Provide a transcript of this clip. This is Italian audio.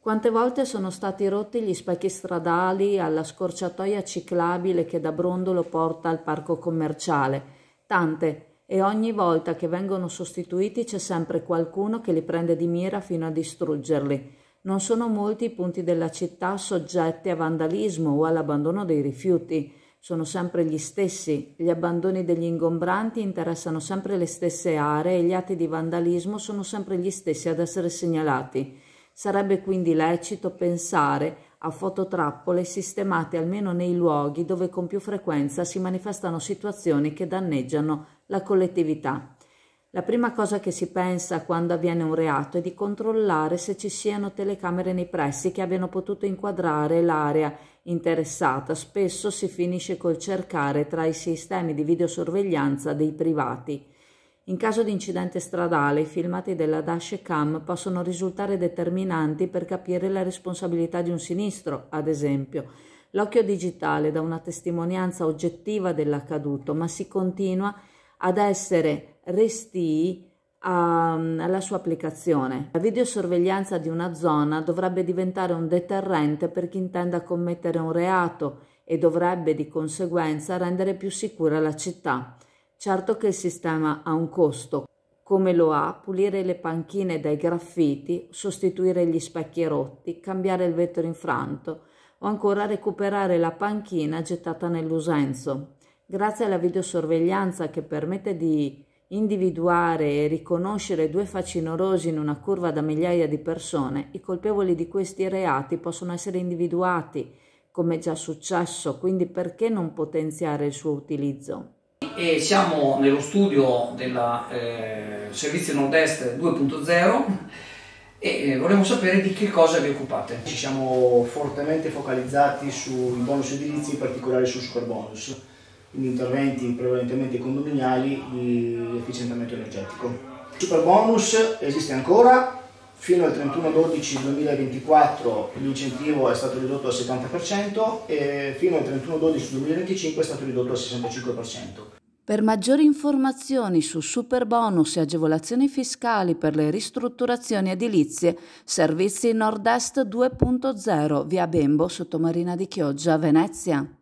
Quante volte sono stati rotti gli specchi stradali alla scorciatoia ciclabile che da Brondolo porta al parco commerciale? Tante, e ogni volta che vengono sostituiti c'è sempre qualcuno che li prende di mira fino a distruggerli. Non sono molti i punti della città soggetti a vandalismo o all'abbandono dei rifiuti. Sono sempre gli stessi, gli abbandoni degli ingombranti interessano sempre le stesse aree e gli atti di vandalismo sono sempre gli stessi ad essere segnalati. Sarebbe quindi lecito pensare a fototrappole sistemate almeno nei luoghi dove con più frequenza si manifestano situazioni che danneggiano la collettività. La prima cosa che si pensa quando avviene un reato è di controllare se ci siano telecamere nei pressi che abbiano potuto inquadrare l'area interessata. Spesso si finisce col cercare tra i sistemi di videosorveglianza dei privati. In caso di incidente stradale, i filmati della dash cam possono risultare determinanti per capire la responsabilità di un sinistro, ad esempio. L'occhio digitale dà una testimonianza oggettiva dell'accaduto, ma si continua ad essere resti ehm, alla sua applicazione. La videosorveglianza di una zona dovrebbe diventare un deterrente per chi intenda commettere un reato e dovrebbe di conseguenza rendere più sicura la città. Certo che il sistema ha un costo, come lo ha pulire le panchine dai graffiti, sostituire gli specchi rotti, cambiare il vetro infranto o ancora recuperare la panchina gettata nell'usenzo. Grazie alla videosorveglianza che permette di individuare e riconoscere due facinorosi in una curva da migliaia di persone, i colpevoli di questi reati possono essere individuati, come è già successo, quindi perché non potenziare il suo utilizzo? e siamo nello studio del eh, servizio nord-est 2.0 e eh, volevo sapere di che cosa vi occupate. Ci siamo fortemente focalizzati sui bonus edilizi, in particolare su super bonus, quindi interventi prevalentemente condominiali di efficientamento energetico. Il super bonus esiste ancora, fino al 31-12-2024 l'incentivo è stato ridotto al 70% e fino al 31-12-2025 è stato ridotto al 65%. Per maggiori informazioni su superbonus e agevolazioni fiscali per le ristrutturazioni edilizie, servizi Nord-Est 2.0 via Bembo, sottomarina di Chioggia, Venezia.